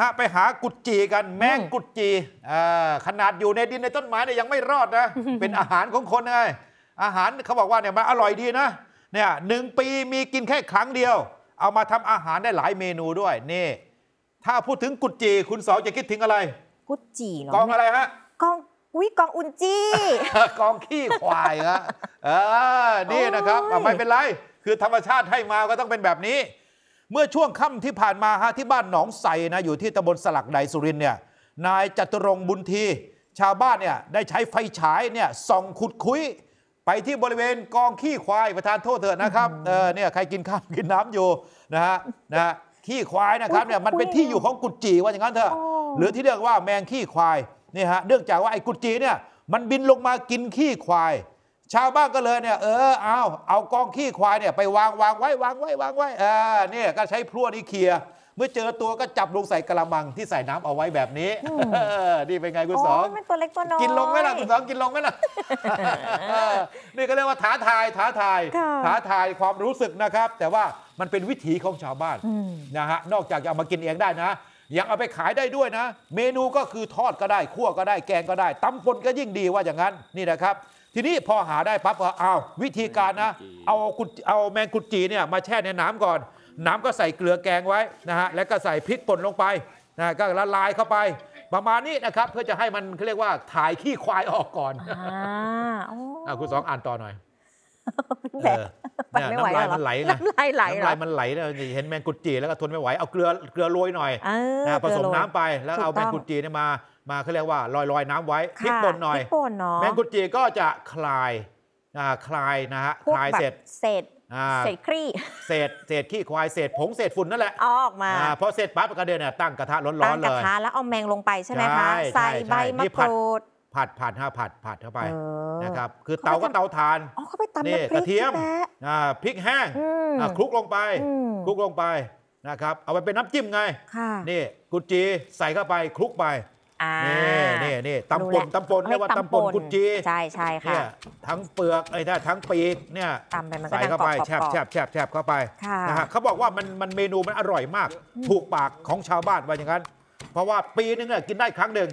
ฮะไปหากุดจีกันแมงกุดจี ขนาดอยู่ในดินในต้นไม้เนี่ยยังไม่รอดนะ เป็นอาหารของคนไงอาหารเขาบอกว่าเนี่ยมันอร่อยดีนะ เนี่ยหนึ่งปีมีกินแค่ครั้งเดียว เอามาทำอาหารได้หลายเมนูด้วยนี่ ถ้าพูดถึงกุดจี คุณสองจะคิดถึงอะไร กุดจีเหรอกองอะไรฮะกองอุ้ยกองอุนจีกองขี้ควายฮะเออนี่นะครับไม่เป็นไรคือธรรมชาติให้มาก็ต้องเป็นแบบนี้เมื่อช่วงค่ำที่ผ่านมาฮะที่บ้านหนองใสนะอยู่ที่ตำบลสลักไดสุรินเนี่ยนายจตุรงบุญทีชาวบ้านเนี่ยได้ใช้ไฟฉายเนี่ยส่อง ขุดคุยไปที่บริเวณกองขี้ควายประธานโทษเถอะนะครับเออเนี่ยใครกินข้าวกินน้ำอยู่นะฮะนะขี้ควายนะครับเนี่ยมันเป็นที่อยู่ของกุจจีว่าอย่างนั้นเถอะหรือที่เรียกว่าแมงขี้ควายนี่ฮะเนื่องจากว่าไอ้กุจจีเนี่ยมันบินลงมากินขี้ควายชาวบ้านก็เลยเนี่ยเออเอาเอากองขี้ควายเนี่ย ไปวางวางไว้วางไว้วางไว้อ่าเนี่ยก็ใช้พรวดนี่เคลียเมื่อเจอตัวก็จับลงใส่กระมังที่ใส่น้ำเอาไว้แบบนี้นี่เป็นไงคุณสองป็นตัวเล็กตัวน้อยกินลงไหมล่ะคุณสอง กินลงไหมล่ะนี่ก็เรียกว่าท้าทายท้าทายท้าทายความรู้สึกนะครับ แต่ว่ามันเป็นวิถีของชาวบ้านนะฮะ นอกจากจะเอามากินเองได้นะ ยังเอาไปขายได้ด้วยนะเมนูก็คือทอดก็ได้ คั่วก็ได้แกงก็ได้ตำปนก็ยิ่งดีว่าอย่างนั้นนี่นะครับทีนี้พอหาได้ปั๊บก็เอาวิธีการนะเอาุเอาแมงกุดจีเนี่ย มาแช่ในน้ำก่อน น้ำก็ใส่เกลือแกงไว้นะฮะแล้วก็ใส่พริกป่นลงไปนะก็ละลายเข้าไป ประมาณนี้นะครับเพื่อจะให้มันเขาเรียกว่าถ่ายขี้ควายออกก่อนอ่าคุณสองอ่านต่อหน่อยเนน้ำลายมันไหลนะน้ำลายไหลน้ำลายมันไหลเห็นแมงกุดจี แล้วก็ทนไม่ไหว เอาเกลือเกลือโรยหน่อยนะผสมน้ำไปแล้วเอาแมงกุดจีเนี่ยมามาเขาเรียกว่าลอยลอยน้ำไว้พริกป่นหน่อยพริกป่นเนาะแมงกุดจีก็จะคลายคลายนะฮะ คลายเสร็จเสร็จเศษครี้เศษเศษขี้ควายเศษผงเศษฝุ่นนั่นแหละ ออกมาพอเสร็จปั๊บกระเดินเนี่ยตั้งกระทะร้อนๆเลยตั้งกระทะแล้วเอาแมงลงไปใช่ไหมคะใส่ใบมะกรูดผัดผัดฮะผัดผัดเข้าไปนะครับคือเตาก็เตาถ่านอ๋อเขาไปตำน้ำพริกระเทียมพริกแห้งคลุกลงไปคลุกลงไปนะครับเอาไปเป็นน้ำจิ้มไงนี่ กุจีใส่เข้าไปคลุกไปนี่นี่นี่ตำปนตำปนเรียกว่าตำปนกุจีใช่ใช่ค่ะทั้งเปลือกไอ้นี่ทั้งปีกเนี่ยใส่เข้าไปแฉบแฉบแฉบแฉบเข้าไปนะฮะเขาบอกว่ามันมันเมนูมันอร่อยมากถูกปากของชาวบ้านว่าอย่างนั้น เพราะว่าปีนึงเนี่ยกินได้ครั้งหนึ่ง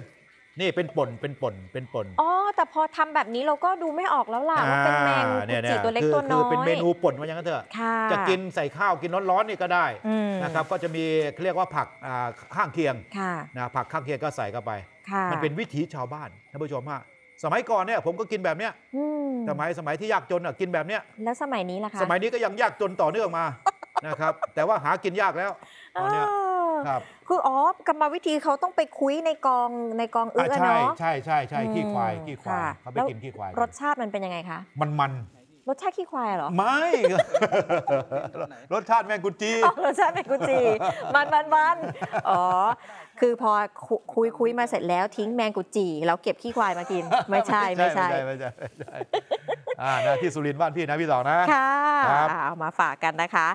นี่เป็นป่นเป็นป่นเป็นป่น อ๋อแต่พอทำแบบนี้เราก็ดูไม่ออกแล้วล่ะว่าเป็นแมงกุจิตัวเล็กตัวน้อยคือเป็นเมนูป่นว่าอย่างนั้นเถอะจะกินใส่ข้าวกินร้อนๆนี่ก็ได้นะครับก็จะมีเรียกว่าผักข้างเคียงนะผักข้างเคียงก็ใส่เข้าไป มันเป็นวิถีชาวบ้านท่านผู้ชมฮะสมัยก่อนเนี่ย ผมก็กินแบบเนี้ยสมัยสมัยที่ยากจนอ่ะกินแบบเนี้ยแล้วสมัยนี้ล่ะคะสมัยนี้ก็ยังยากจนต่อเนื่องมานะครับแต่ว่าหากินยากแล้วตอนเนี้ยคืออ๋อกรรมวิธีเขาต้องไปคุยในกองในกองเอื้อเนาะใช่ใช่ใช่ขี้ควายขี้ควายเขาไปกินขี้ควายรสชาติมันเป็นยังไงคะมันมันรสชาติขี้ควายเหรอไม่รสชาติแมงกุจีรสชาติแมงกุจีมันมันมันอ๋อคือพอคุยคุยมาเสร็จแล้วทิ้งแมงกุจีแล้วเก็บขี้ควายมากินไม่ใช่ไม่ใช่ไม่ใช่ไม่ใช่ที่สุรินทร์บ้านพี่นะพี่สองนะค่ะเอามาฝากกันนะคะ